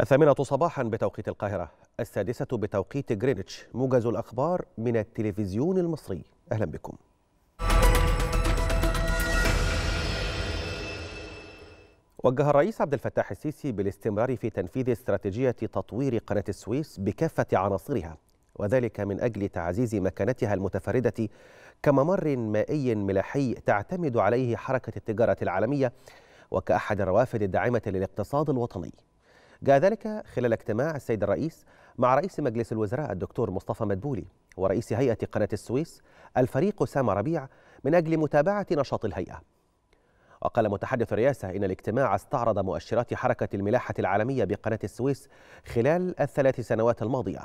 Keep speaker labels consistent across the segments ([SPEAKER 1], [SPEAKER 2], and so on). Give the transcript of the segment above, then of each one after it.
[SPEAKER 1] الثامنة صباحا بتوقيت القاهرة السادسة بتوقيت غرينتش موجز الأخبار من التلفزيون المصري أهلا بكم وجه الرئيس عبد الفتاح السيسي بالاستمرار في تنفيذ استراتيجية تطوير قناة السويس بكافة عناصرها وذلك من أجل تعزيز مكانتها المتفردة كممر مائي ملاحي تعتمد عليه حركة التجارة العالمية وكأحد الروافد الداعمة للاقتصاد الوطني جاء ذلك خلال اجتماع السيد الرئيس مع رئيس مجلس الوزراء الدكتور مصطفى مدبولي ورئيس هيئة قناة السويس الفريق سام ربيع من أجل متابعة نشاط الهيئة وقال متحدث الرئاسة إن الاجتماع استعرض مؤشرات حركة الملاحة العالمية بقناة السويس خلال الثلاث سنوات الماضية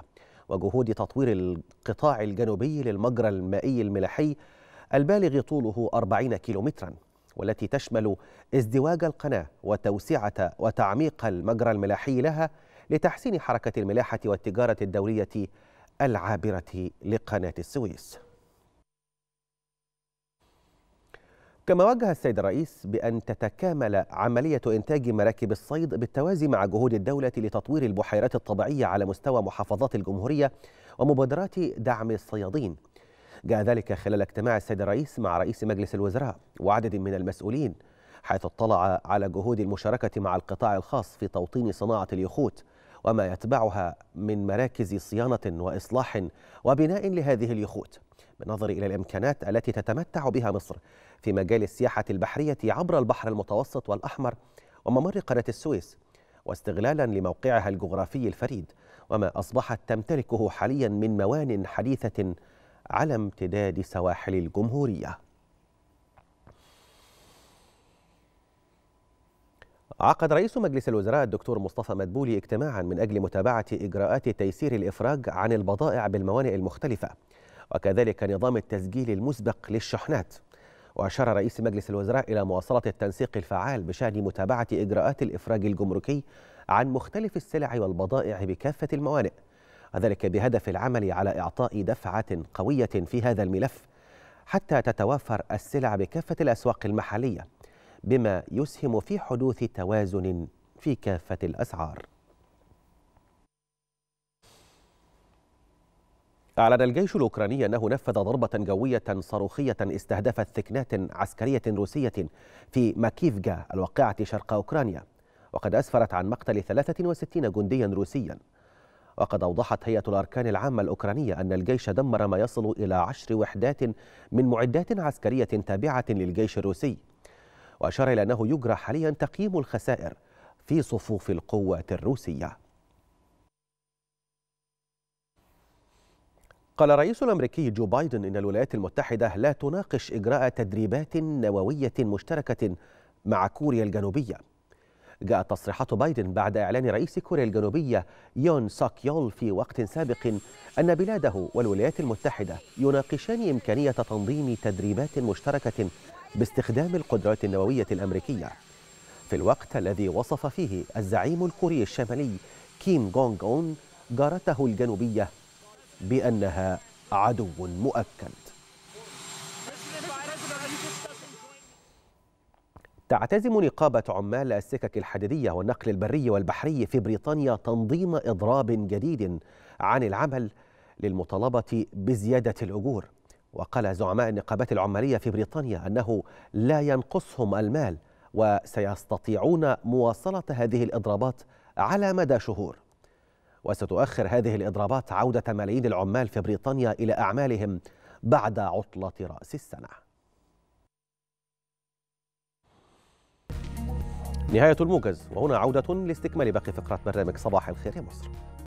[SPEAKER 1] وجهود تطوير القطاع الجنوبي للمجرى المائي الملاحي البالغ طوله 40 كيلومتراً والتي تشمل ازدواج القناة وتوسعة وتعميق المجرى الملاحي لها لتحسين حركة الملاحة والتجارة الدولية العابرة لقناة السويس كما وجه السيد الرئيس بأن تتكامل عملية إنتاج مراكب الصيد بالتوازي مع جهود الدولة لتطوير البحيرات الطبيعية على مستوى محافظات الجمهورية ومبادرات دعم الصيادين جاء ذلك خلال اجتماع السيد الرئيس مع رئيس مجلس الوزراء وعدد من المسؤولين حيث اطلع على جهود المشاركة مع القطاع الخاص في توطين صناعة اليخوت وما يتبعها من مراكز صيانة وإصلاح وبناء لهذه اليخوت بالنظر إلى الإمكانات التي تتمتع بها مصر في مجال السياحة البحرية عبر البحر المتوسط والأحمر وممر قناة السويس واستغلالا لموقعها الجغرافي الفريد وما أصبحت تمتلكه حاليا من موان حديثة على امتداد سواحل الجمهورية عقد رئيس مجلس الوزراء الدكتور مصطفى مدبولي اجتماعا من أجل متابعة إجراءات تيسير الإفراج عن البضائع بالموانئ المختلفة وكذلك نظام التسجيل المسبق للشحنات وأشار رئيس مجلس الوزراء إلى مواصلة التنسيق الفعال بشأن متابعة إجراءات الإفراج الجمركي عن مختلف السلع والبضائع بكافة الموانئ وذلك بهدف العمل على إعطاء دفعة قوية في هذا الملف حتى تتوافر السلع بكافة الأسواق المحلية بما يسهم في حدوث توازن في كافة الأسعار أعلن الجيش الأوكراني أنه نفذ ضربة جوية صاروخية استهدفت ثكنات عسكرية روسية في ماكيفجا الواقعة شرق أوكرانيا وقد أسفرت عن مقتل 63 جنديا روسيا وقد أوضحت هيئة الأركان العامة الأوكرانية أن الجيش دمر ما يصل إلى عشر وحدات من معدات عسكرية تابعة للجيش الروسي وأشار إلى أنه يجرى حاليا تقييم الخسائر في صفوف القوات الروسية قال الرئيس الأمريكي جو بايدن إن الولايات المتحدة لا تناقش إجراء تدريبات نووية مشتركة مع كوريا الجنوبية جاءت تصريحات بايدن بعد إعلان رئيس كوريا الجنوبية يون ساك يول في وقت سابق أن بلاده والولايات المتحدة يناقشان إمكانية تنظيم تدريبات مشتركة باستخدام القدرات النووية الأمريكية في الوقت الذي وصف فيه الزعيم الكوري الشمالي كيم جونج أون جارته الجنوبية بأنها عدو مؤكد تعتزم نقابة عمال السكك الحديدية والنقل البري والبحري في بريطانيا تنظيم إضراب جديد عن العمل للمطالبة بزيادة الأجور وقال زعماء النقابات العمالية في بريطانيا أنه لا ينقصهم المال وسيستطيعون مواصلة هذه الإضرابات على مدى شهور وستؤخر هذه الإضرابات عودة ملايين العمال في بريطانيا إلى أعمالهم بعد عطلة رأس السنة نهاية الموجز وهنا عودة لاستكمال باقي فقرات برنامج صباح الخير يا مصر